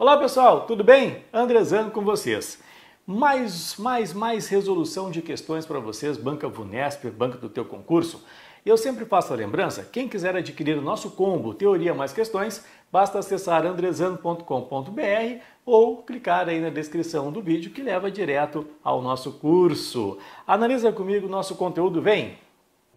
Olá pessoal, tudo bem? Andrezano com vocês. Mais, mais, mais resolução de questões para vocês, Banca Vunesp, Banca do Teu Concurso. Eu sempre faço a lembrança, quem quiser adquirir o nosso combo Teoria Mais Questões, basta acessar andresan.com.br ou clicar aí na descrição do vídeo que leva direto ao nosso curso. Analisa comigo o nosso conteúdo, vem!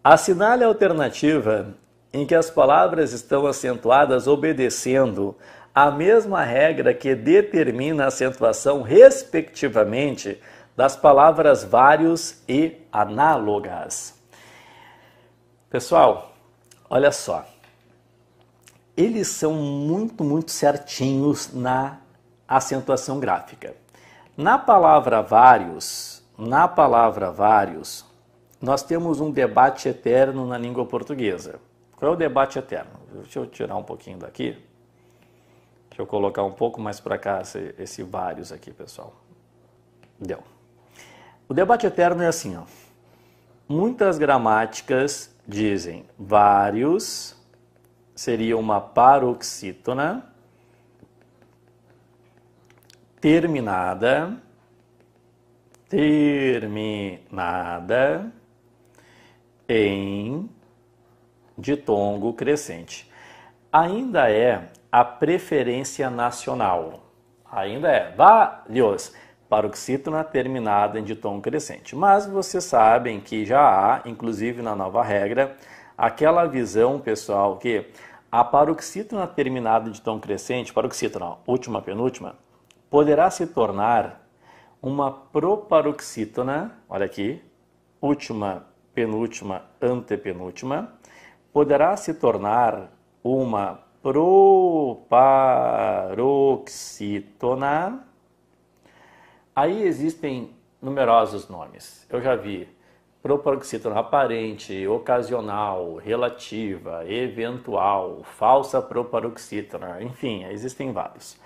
Assinale a alternativa em que as palavras estão acentuadas obedecendo a mesma regra que determina a acentuação, respectivamente, das palavras vários e análogas. Pessoal, olha só. Eles são muito, muito certinhos na acentuação gráfica. Na palavra vários, na palavra vários, nós temos um debate eterno na língua portuguesa. Qual é o debate eterno? Deixa eu tirar um pouquinho daqui. Deixa eu colocar um pouco mais para cá esse, esse vários aqui, pessoal. Deu. O debate eterno é assim, ó. Muitas gramáticas dizem vários seria uma paroxítona terminada terminada em ditongo crescente. Ainda é a preferência nacional. Ainda é válios para terminada em ditom crescente. Mas vocês sabem que já há, inclusive na nova regra, aquela visão, pessoal, que a paroxítona terminada de tom crescente, paroxítona, última, penúltima, poderá se tornar uma proparoxítona, olha aqui, última, penúltima, antepenúltima, poderá se tornar uma proparoxítona. Aí existem numerosos nomes. Eu já vi proparoxítona aparente, ocasional, relativa, eventual, falsa proparoxítona, enfim, existem vários.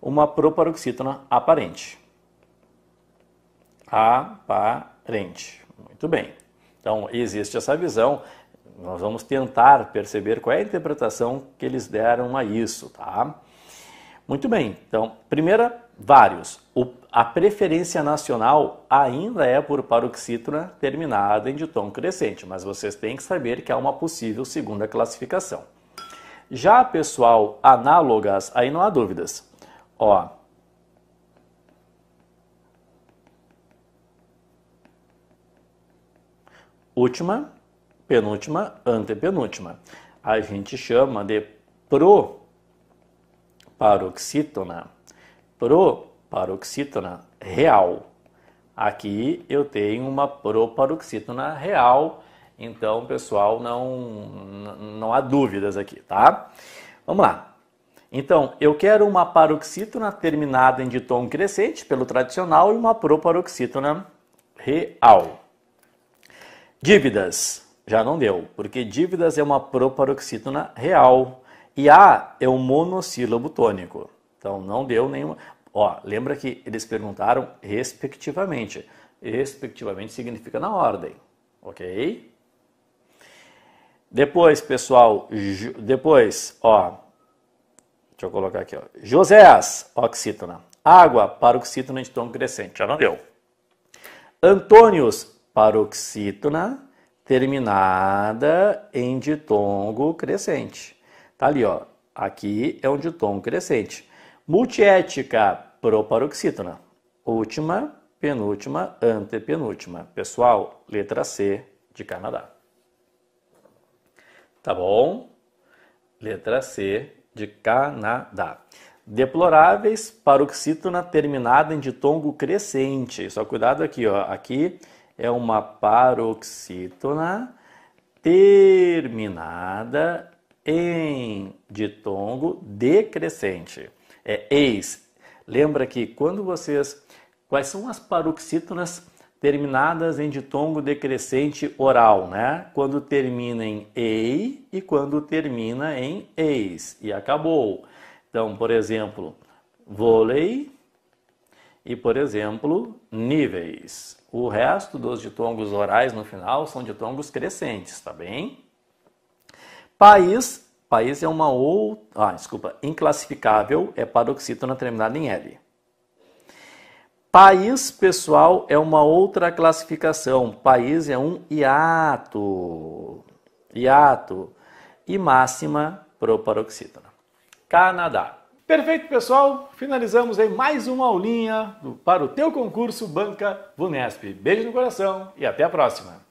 Uma proparoxítona aparente. Aparente. Muito bem. Então, existe essa visão nós vamos tentar perceber qual é a interpretação que eles deram a isso, tá? Muito bem, então, primeira, vários. O, a preferência nacional ainda é por paroxítona terminada em ditom crescente, mas vocês têm que saber que há uma possível segunda classificação. Já pessoal, análogas, aí não há dúvidas. Ó, última, penúltima, antepenúltima. A gente chama de proparoxítona. Proparoxítona real. Aqui eu tenho uma proparoxítona real, então pessoal, não, não há dúvidas aqui, tá? Vamos lá. Então, eu quero uma paroxítona terminada em tom crescente, pelo tradicional, e uma proparoxítona real. Dívidas já não deu, porque dívidas é uma proparoxítona real e A é um monossílabo tônico. Então não deu nenhuma. Ó, lembra que eles perguntaram respectivamente. Respectivamente significa na ordem, ok? Depois, pessoal, depois, ó, deixa eu colocar aqui, ó. Joséas, oxítona. Água, paroxítona de tom crescente, já não deu. Antônios, paroxítona terminada em ditongo crescente. Tá ali, ó. Aqui é um ditongo crescente. Multiética proparoxítona. Última, penúltima, antepenúltima. Pessoal, letra C de Canadá. Tá bom? Letra C de Canadá. Deploráveis, paroxítona terminada em ditongo crescente. Só cuidado aqui, ó. Aqui é uma paroxítona terminada em ditongo decrescente. É ex. Lembra que quando vocês. Quais são as paroxítonas terminadas em ditongo decrescente oral, né? Quando termina em ei e quando termina em ex. E acabou. Então, por exemplo, vôlei e, por exemplo, níveis. O resto dos ditongos orais no final são ditongos crescentes, tá bem? País, país é uma outra, ah, desculpa, inclassificável é paroxítona terminada em L. País pessoal é uma outra classificação. País é um hiato. Hiato. E máxima proparoxítona. Canadá. Perfeito, pessoal. Finalizamos aí mais uma aulinha para o teu concurso Banca Vunesp. Beijo no coração e até a próxima.